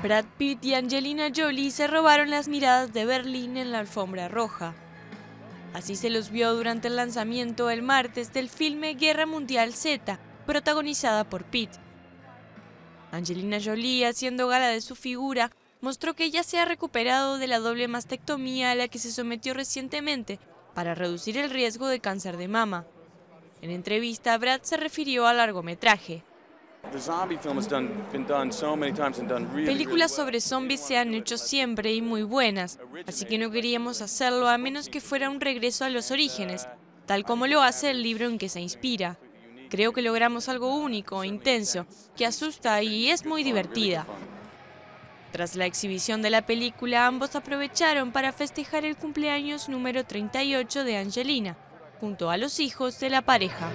Brad Pitt y Angelina Jolie se robaron las miradas de Berlín en la alfombra roja. Así se los vio durante el lanzamiento el martes del filme Guerra Mundial Z, protagonizada por Pitt. Angelina Jolie, haciendo gala de su figura, mostró que ya se ha recuperado de la doble mastectomía a la que se sometió recientemente para reducir el riesgo de cáncer de mama. En entrevista, Brad se refirió al largometraje. Películas sobre zombies se han hecho siempre y muy buenas, así que no queríamos hacerlo a menos que fuera un regreso a los orígenes, tal como lo hace el libro en que se inspira. Creo que logramos algo único, intenso, que asusta y es muy divertida. Tras la exhibición de la película, ambos aprovecharon para festejar el cumpleaños número 38 de Angelina, junto a los hijos de la pareja.